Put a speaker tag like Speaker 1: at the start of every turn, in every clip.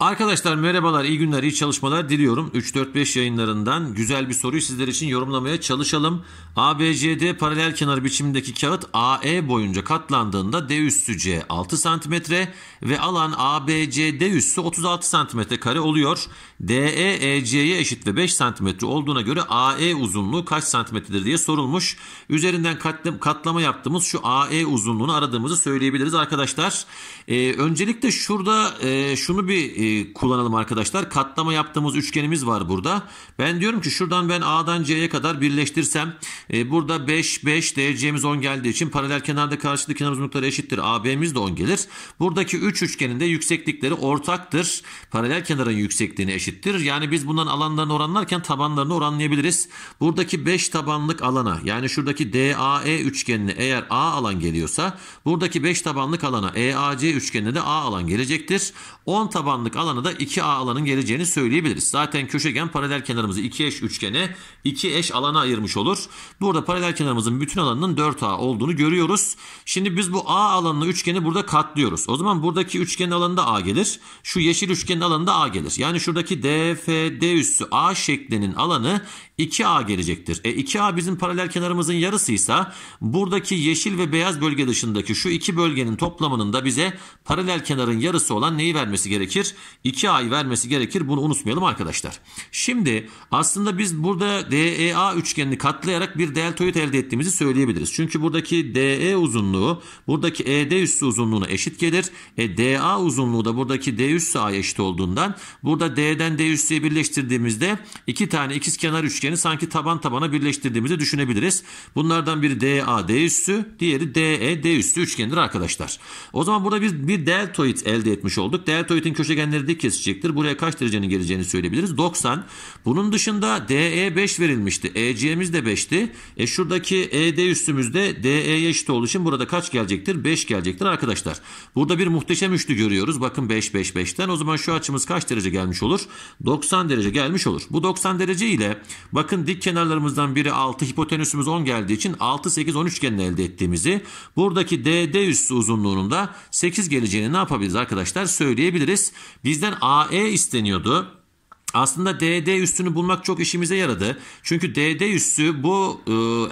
Speaker 1: Arkadaşlar merhabalar, iyi günler, iyi çalışmalar diliyorum. 3-4-5 yayınlarından güzel bir soruyu sizler için yorumlamaya çalışalım. ABCD paralel kenar biçimindeki kağıt AE boyunca katlandığında D üssü C 6 cm ve alan ABCD üssü 36 cm kare oluyor. DE EC'ye eşit ve 5 cm olduğuna göre AE uzunluğu kaç cm'dir diye sorulmuş. Üzerinden katlama yaptığımız şu AE uzunluğunu aradığımızı söyleyebiliriz arkadaşlar. Ee, öncelikle şurada e, şunu bir e, ee, kullanalım arkadaşlar. Katlama yaptığımız üçgenimiz var burada. Ben diyorum ki şuradan ben A'dan C'ye kadar birleştirsem e, burada 5, 5 DC'miz 10 geldiği için paralel kenarda karşılıklı kenar uzunlukları eşittir. AB'miz de 10 gelir. Buradaki 3 üçgeninde yükseklikleri ortaktır. Paralel kenarın yüksekliğine eşittir. Yani biz bundan alanlarını oranlarken tabanlarını oranlayabiliriz. Buradaki 5 tabanlık alana yani şuradaki DAE üçgenine eğer A alan geliyorsa buradaki 5 tabanlık alana EAC üçgenine de A alan gelecektir. 10 tabanlık alanı da 2A alanın geleceğini söyleyebiliriz. Zaten köşegen paralel kenarımızı 2 eş üçgene 2 eş alana ayırmış olur. Burada paralel kenarımızın bütün alanının 4A olduğunu görüyoruz. Şimdi biz bu A alanını üçgeni burada katlıyoruz. O zaman buradaki üçgenin alanında A gelir. Şu yeşil üçgenin alanında A gelir. Yani şuradaki DFD üssü A şeklinin alanı 2A gelecektir. E 2A bizim paralel kenarımızın yarısıysa buradaki yeşil ve beyaz bölge dışındaki şu iki bölgenin toplamının da bize paralel kenarın yarısı olan neyi vermesi gerekir? 2A'yı vermesi gerekir. Bunu unutmayalım arkadaşlar. Şimdi aslında biz burada DEA üçgenini katlayarak bir deltoid elde ettiğimizi söyleyebiliriz. Çünkü buradaki DE uzunluğu buradaki ED üssü uzunluğuna eşit gelir. E DA uzunluğu da buradaki D üssü A'ya eşit olduğundan burada D'den D üssüye birleştirdiğimizde iki tane ikizkenar üçgen üçgeni sanki taban tabana birleştirdiğimizi düşünebiliriz. Bunlardan biri DA D üstü, diğeri DE D e, üstü üçgendir arkadaşlar. O zaman burada biz bir deltoid elde etmiş olduk. Deltoidin köşegenleri dik kesecektir. Buraya kaç derecenin geleceğini söyleyebiliriz. 90. Bunun dışında e e DE 5 verilmişti. EC'miz de 5'ti. E şuradaki ED DE DE'ye eşit olduğu için burada kaç gelecektir? 5 gelecektir arkadaşlar. Burada bir muhteşem üçlü görüyoruz. Bakın 5 5 5'ten. O zaman şu açımız kaç derece gelmiş olur? 90 derece gelmiş olur. Bu 90 derece ile Bakın dik kenarlarımızdan biri 6, hipotenüsümüz 10 geldiği için 6, 8, 10 üçgenini elde ettiğimizi buradaki DD üssü uzunluğunun da 8 geleceğini ne yapabiliriz arkadaşlar söyleyebiliriz. Bizden AE isteniyordu. Aslında DD üstünü bulmak çok işimize yaradı. Çünkü DD üstü bu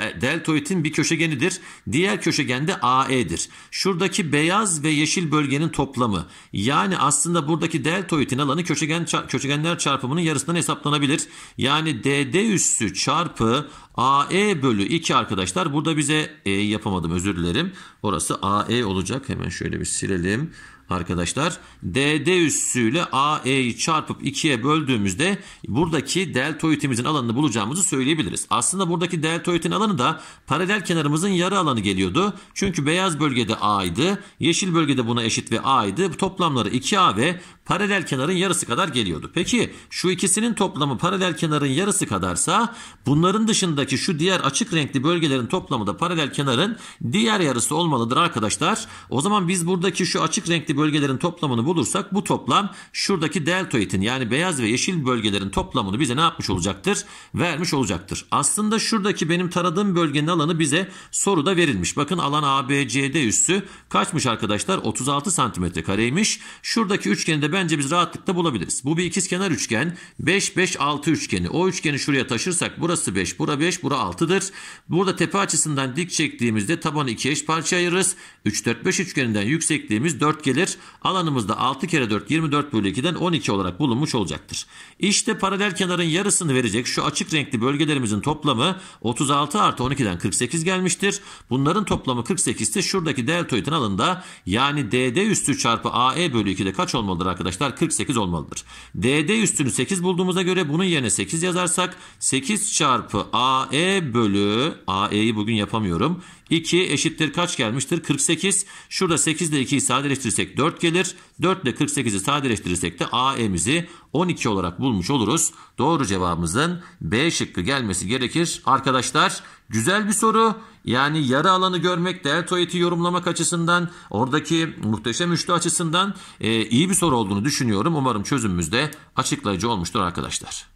Speaker 1: e, deltoidin bir köşegenidir. Diğer köşegen de AE'dir. Şuradaki beyaz ve yeşil bölgenin toplamı. Yani aslında buradaki deltoidin alanı köşegen köşegenler çarpımının yarısından hesaplanabilir. Yani DD üstü çarpı AE bölü 2 arkadaşlar. Burada bize e, yapamadım özür dilerim. Orası AE olacak. Hemen şöyle bir silelim arkadaşlar. DD üssüyle AE'yi çarpıp 2'ye böldüğümüzde buradaki deltoidimizin alanını bulacağımızı söyleyebiliriz. Aslında buradaki deltoidin alanı da paralel kenarımızın yarı alanı geliyordu. Çünkü beyaz bölgede A'ydı. Yeşil bölgede buna eşit ve A'ydı. Toplamları 2A ve paralel kenarın yarısı kadar geliyordu. Peki şu ikisinin toplamı paralel kenarın yarısı kadarsa bunların dışındaki şu diğer açık renkli bölgelerin toplamı da paralel kenarın diğer yarısı olmalıdır arkadaşlar. O zaman biz buradaki şu açık renkli bölgelerin toplamını bulursak bu toplam şuradaki deltoidin yani beyaz ve yeşil bölgelerin toplamını bize ne yapmış olacaktır? Vermiş olacaktır. Aslında şuradaki benim taradığım bölgenin alanı bize soruda verilmiş. Bakın alan ABCD üssü kaçmış arkadaşlar? 36 santimetre kareymiş. Şuradaki üçgeninde bence biz rahatlıkla bulabiliriz. Bu bir ikizkenar üçgen. 5 5 6 üçgeni. O üçgeni şuraya taşırsak burası 5, bura 5, bura 6'dır. Burada tepe açısından dik çektiğimizde tabanı iki eş parça ayırırız. 3 4 5 üçgeninden yüksekliğimiz 4 gelir. Alanımızda 6 kere 4 24 bölü 2'den 12 olarak bulunmuş olacaktır. İşte paralel kenarın yarısını verecek şu açık renkli bölgelerimizin toplamı 36 artı 12'den 48 gelmiştir. Bunların toplamı 48 ise şuradaki deltoidin alanında yani DD üstü çarpı AE bölü 2'de kaç olmalıdır arkadaşlar? arkadaşlar 48 olmalıdır. DD üstünü 8 bulduğumuza göre bunun yerine 8 yazarsak 8 çarpı AE bölü AE'yi bugün yapamıyorum. 2 eşittir kaç gelmiştir? 48. Şurada 8 ile 2'yi sadeleştirirsek 4 gelir. 4 ile 48'i sadeleştirirsek de AE'mizi 12 olarak bulmuş oluruz. Doğru cevabımızın B şıkkı gelmesi gerekir. Arkadaşlar güzel bir soru. Yani yarı alanı görmek, deltoidi yorumlamak açısından, oradaki muhteşem üçlü açısından e, iyi bir soru olduğunu düşünüyorum. Umarım çözümümüz de açıklayıcı olmuştur arkadaşlar.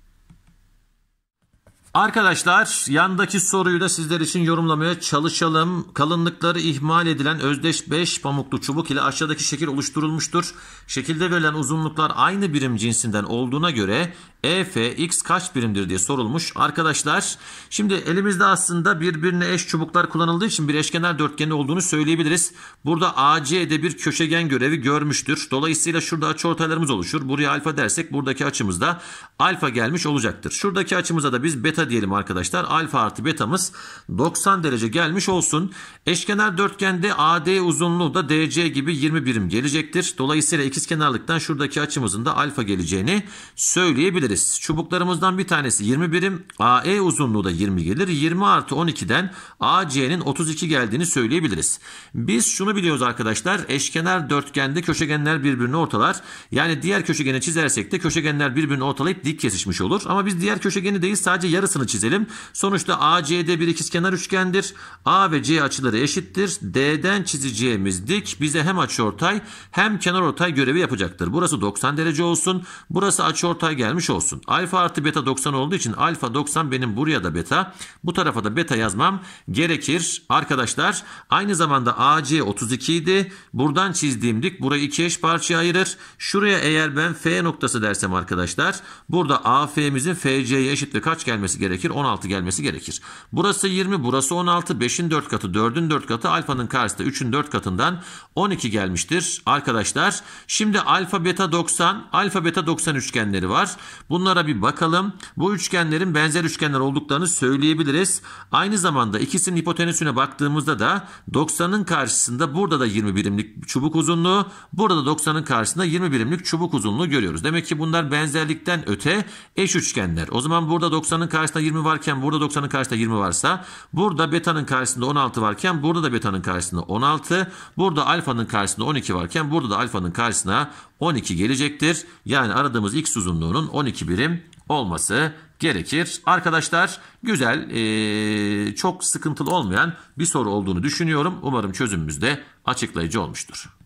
Speaker 1: Arkadaşlar yandaki soruyu da sizler için yorumlamaya çalışalım. Kalınlıkları ihmal edilen özdeş 5 pamuklu çubuk ile aşağıdaki şekil oluşturulmuştur. Şekilde verilen uzunluklar aynı birim cinsinden olduğuna göre EF x kaç birimdir diye sorulmuş. Arkadaşlar şimdi elimizde aslında birbirine eş çubuklar kullanıldığı için bir eşkenar dörtgeni olduğunu söyleyebiliriz. Burada AC'de bir köşegen görevi görmüştür. Dolayısıyla şurada açıortaylarımız oluşur. Buraya alfa dersek buradaki açımızda alfa gelmiş olacaktır. Şuradaki açımıza da biz beta diyelim arkadaşlar. Alfa artı betamız 90 derece gelmiş olsun. Eşkenar dörtgende AD uzunluğu da DC gibi 20 birim gelecektir. Dolayısıyla ikizkenarlıktan şuradaki açımızın da alfa geleceğini söyleyebiliriz alabiliriz. Çubuklarımızdan bir tanesi 20 birim. AE uzunluğu da 20 gelir. 20 artı 12'den AC'nin 32 geldiğini söyleyebiliriz. Biz şunu biliyoruz arkadaşlar. Eşkenar dörtgende köşegenler birbirini ortalar. Yani diğer köşegeni çizersek de köşegenler birbirini ortalayıp dik kesişmiş olur. Ama biz diğer köşegeni değil sadece yarısını çizelim. Sonuçta AC'de bir ikizkenar üçgendir. A ve C açıları eşittir. D'den çizeceğimiz dik bize hem açıortay hem kenar ortay görevi yapacaktır. Burası 90 derece olsun. Burası açıortay gelmiş olsun olsun. Alfa artı beta 90 olduğu için alfa 90 benim buraya da beta. Bu tarafa da beta yazmam gerekir. Arkadaşlar aynı zamanda AC 32 idi. Buradan çizdiğim dik burayı iki eş parçaya ayırır. Şuraya eğer ben F noktası dersem arkadaşlar burada AF'mizin FC'ye eşit ve kaç gelmesi gerekir? 16 gelmesi gerekir. Burası 20 burası 16 5'in 4 katı 4'ün 4 katı alfanın karşısı da 3'ün 4 katından 12 gelmiştir arkadaşlar. Şimdi alfa beta 90 alfa beta 90 üçgenleri var. Bunlara bir bakalım. Bu üçgenlerin benzer üçgenler olduklarını söyleyebiliriz. Aynı zamanda ikisinin hipotenüsüne baktığımızda da 90'ın karşısında burada da 20 birimlik çubuk uzunluğu, burada da 90'ın karşısında 20 birimlik çubuk uzunluğu görüyoruz. Demek ki bunlar benzerlikten öte eş üçgenler. O zaman burada 90'ın karşısında 20 varken burada 90'ın karşısında 20 varsa, burada beta'nın karşısında 16 varken burada da beta'nın karşısında 16, burada alfanın karşısında 12 varken burada da alfanın karşısına 12 gelecektir. Yani aradığımız x uzunluğunun 12 birim olması gerekir. Arkadaşlar güzel, çok sıkıntılı olmayan bir soru olduğunu düşünüyorum. Umarım çözümümüz de açıklayıcı olmuştur.